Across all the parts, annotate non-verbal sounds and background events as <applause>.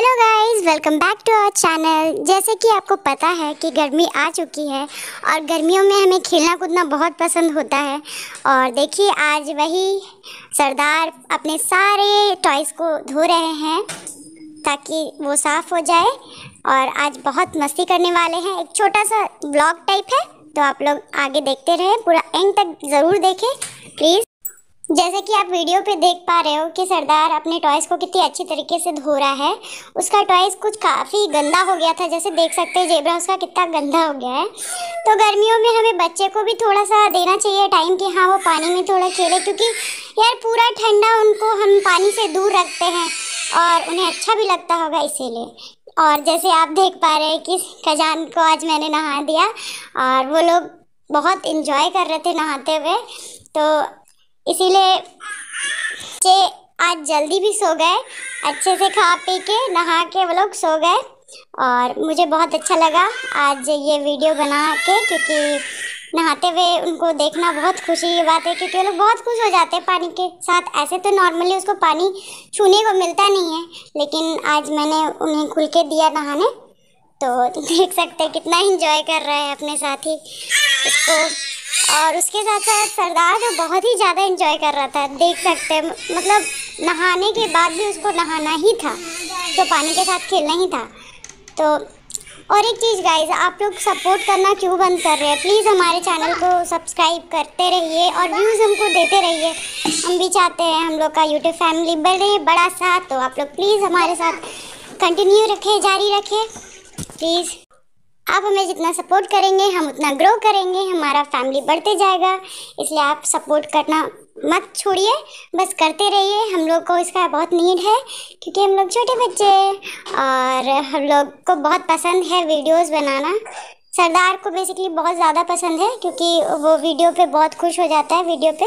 hello guys welcome back to our channel जैसे कि आपको पता है कि गर्मी आ चुकी है और गर्मियों में हमें खेलना कूदना बहुत पसंद होता है और देखिए आज वही सरदार अपने सारे टॉयज़ को धो रहे हैं ताकि वो साफ़ हो जाए और आज बहुत मस्ती करने वाले हैं एक छोटा सा ब्लॉग टाइप है तो आप लोग आगे देखते रहें पूरा एंड तक ज़रूर देखें प्लीज़ जैसे कि आप वीडियो पे देख पा रहे हो कि सरदार अपने टॉयज़ को कितनी अच्छी तरीके से धो रहा है उसका टॉयज़ कुछ काफ़ी गंदा हो गया था जैसे देख सकते हो जेबरा उसका कितना गंदा हो गया है तो गर्मियों में हमें बच्चे को भी थोड़ा सा देना चाहिए टाइम कि हाँ वो पानी में थोड़ा खेले क्योंकि यार पूरा ठंडा उनको हम पानी से दूर रखते हैं और उन्हें अच्छा भी लगता होगा इसीलिए और जैसे आप देख पा रहे हैं कि खजान को आज मैंने नहा दिया और वो लोग बहुत इन्जॉय कर रहे थे नहाते हुए तो इसीलिए बच्चे आज जल्दी भी सो गए अच्छे से खा पी के नहा के वो लोग सो गए और मुझे बहुत अच्छा लगा आज ये वीडियो बना के क्योंकि नहाते हुए उनको देखना बहुत खुशी की बात है क्योंकि वो लोग बहुत खुश हो जाते हैं पानी के साथ ऐसे तो नॉर्मली उसको पानी छूने को मिलता नहीं है लेकिन आज मैंने उन्हें खुल के दिया नहाने तो <laughs> देख सकते हैं कितना इन्जॉय कर रहा है अपने साथी उसको और उसके साथ साथ सरदार तो बहुत ही ज़्यादा इंजॉय कर रहा था देख सकते हैं मतलब नहाने के बाद भी उसको नहाना ही था तो पानी के साथ खेलना ही था तो और एक चीज़ गाइज आप लोग सपोर्ट करना क्यों बंद कर रहे हैं प्लीज़ हमारे चैनल को सब्सक्राइब करते रहिए और व्यूज़ हमको देते रहिए हम भी चाहते हैं हम लोग का यूट्यूब फैमिली बढ़े बड़ा सा तो आप लोग प्लीज़ हमारे साथ कंटिन्यू रखें जारी रखें प्लीज़ आप हमें जितना सपोर्ट करेंगे हम उतना ग्रो करेंगे हमारा फैमिली बढ़ते जाएगा इसलिए आप सपोर्ट करना मत छोड़िए बस करते रहिए हम लोग को इसका बहुत नीड है क्योंकि हम लोग छोटे बच्चे हैं और हम लोग को बहुत पसंद है वीडियोस बनाना सरदार को बेसिकली बहुत ज़्यादा पसंद है क्योंकि वो वीडियो पे बहुत खुश हो जाता है वीडियो पे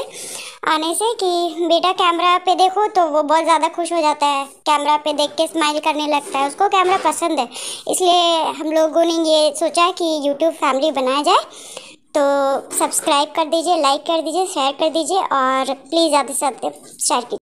आने से कि बेटा कैमरा पे देखो तो वो बहुत ज़्यादा खुश हो जाता है कैमरा पे देख के स्माइल करने लगता है उसको कैमरा पसंद है इसलिए हम लोगों ने ये सोचा कि यूट्यूब फैमिली बनाया जाए तो सब्सक्राइब कर दीजिए लाइक कर दीजिए शेयर कर दीजिए और प्लीज़ ज़्यादा से ज़्यादा शेयर कीजिए